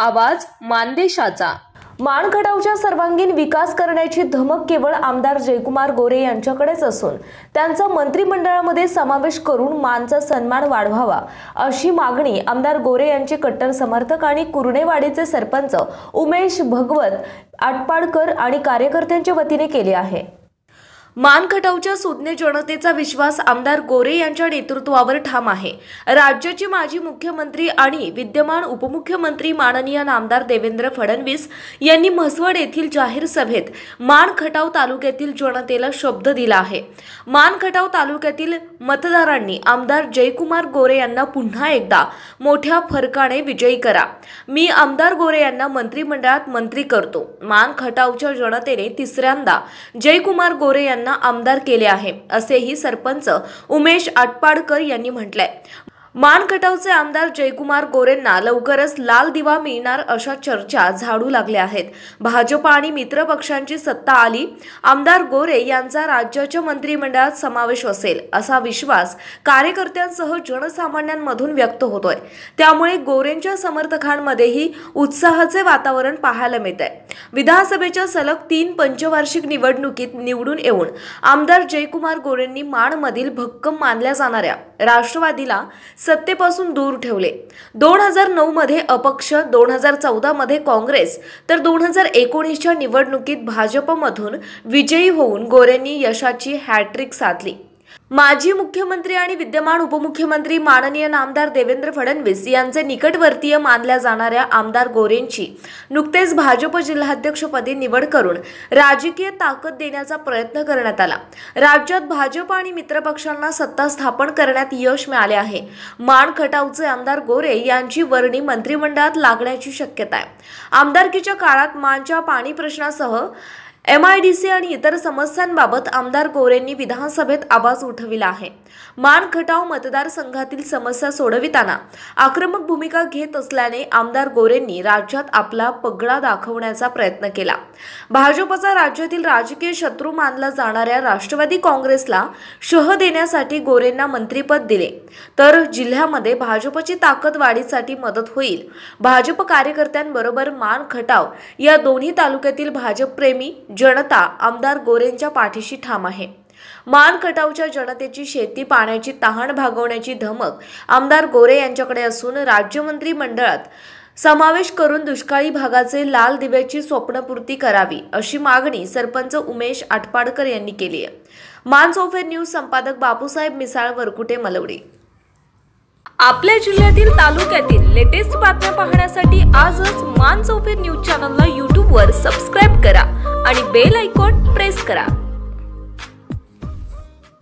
आवाज मानदेशाचा माणखडावच्या सर्वांगीण विकास करण्याची धमक केवळ आमदार जयकुमार गोरे यांच्याकडेच असून त्यांचा मंत्रिमंडळामध्ये समावेश करून मानचा सन्मान वाढवावा अशी मागणी आमदार गोरे यांचे कट्टर समर्थक आणि कुर्णेवाडीचे सरपंच उमेश भगवत आटपाडकर आणि कार्यकर्त्यांच्या वतीने केली आहे मानखटावच्या सुज्ञ जनतेचा विश्वास आमदार गोरे यांच्या नेतृत्वावर ठाम आहे राज्याचे माजी मुख्यमंत्री आणि विद्यमान उपमुख्यमंत्री माननीय आमदार देवेंद्र फडणवीस यांनी म्हसवड येथील जाहीर सभेत मानखटाव तालुक्यातील जनतेला शब्द दिला आहे मानखटाव तालुक्यातील मतदारांनी आमदार जयकुमार गोरे यांना पुन्हा एकदा मोठ्या फरकाने विजयी करा मी आमदार गोरे यांना मंत्रिमंडळात मंत्री करतो मानखटावच्या जनतेने तिसऱ्यांदा जयकुमार गोरे यांना आमदार केले आहे असेही सरपंच उमेश आटपाडकर यांनी म्हटलंय मानखटावचे आमदार जयकुमार गोरेंना लवकरच लाल दिवा मिळणार अशा चर्चा झाडू लागल्या आहेत भाजप आणि मित्र पक्षांची सत्ता आली आमदार गोरे यांचा राज्याच्या मंत्रिमंडळात समावेश असेल असा विश्वास कार्यकर्त्यांसह जनसामान्यांमधून व्यक्त होतोय त्यामुळे गोरेंच्या समर्थकांमध्येही उत्साहाचे वातावरण पाहायला मिळत आहे विधानसभेच्या सलग तीन पंचवार्षिक निवडणुकीत निवडून येऊन आमदार जयकुमार गोरेंनी माणमधील भक्कम मानल्या जाणाऱ्या राष्ट्रवादीला सत्तेपासून दूर ठेवले दोन हजार नऊमध्ये अपक्ष दोन हजार चौदामध्ये काँग्रेस तर दोन हजार एकोणीसच्या निवडणुकीत भाजपमधून विजयी होऊन गोऱ्यांनी यशाची हॅट्रिक साधली माजी मुख्यमंत्री आणि विद्यमान उपमुख्यमंत्री माननीय नामदार देवेंद्र फडणवीस यांचे निकटवर्तीय मानल्या जाणाऱ्या आमदार गोरेंची नुकतेच भाजप जिल्हाध्यक्षपदी निवड करून राजकीय ताकद देण्याचा प्रयत्न करण्यात आला राज्यात भाजप आणि मित्रपक्षांना सत्ता स्थापन करण्यात यश मिळाले आहे माण खटावचे आमदार गोरे यांची वर्णी मंत्रिमंडळात लागण्याची शक्यता आहे आमदारकीच्या काळात मानच्या पाणी प्रश्नासह एमआयडीसी आणि इतर समस्यांबाबत आमदार गोरेंनी विधानसभेत आवाज उठविला आहे मान खटाव मतदारसंघातील समस्या सोडविताना आक्रमक भूमिका घेत असल्याने आमदार गोरेंनी राज्यात आपला पगडा दाखवण्याचा प्रयत्न केला भाजपचा राज्यातील राजकीय शत्रू मानला जाणाऱ्या राष्ट्रवादी काँग्रेसला शह देण्यासाठी गोरेंना मंत्रीपद दिले तर जिल्ह्यामध्ये भाजपची ताकद वाढीसाठी मदत होईल भाजप कार्यकर्त्यांबरोबर मान खटाव या दोन्ही तालुक्यातील भाजपप्रेमी जनता आमदार गोरेंच्या पाठीशी ठाम आहे मान कटावच्या जनतेची शेती पाण्याची तहान भागवण्याची धमक आमदार गोरे यांच्याकडे असून राज्यमंत्री मंडळात समावेश करून दुष्काळी भागाचे लाल दिव्याची स्वप्नपूर्ती करावी अशी मागणी सरपंच उमेश आटपाडकर यांनी केली आहे मान सोफे न्यूज संपादक बापूसाहेब मिसाळ वरकुटे मलवडे आपल्या जिल्ह्यातील तालुक्यातील लेटेस्ट बातम्या पाहण्यासाठी आजच मान सोफे न्यूज चॅनलला यूट्यूबवर सबस्क्राईब करा आणि बेल आयकॉन प्रेस करा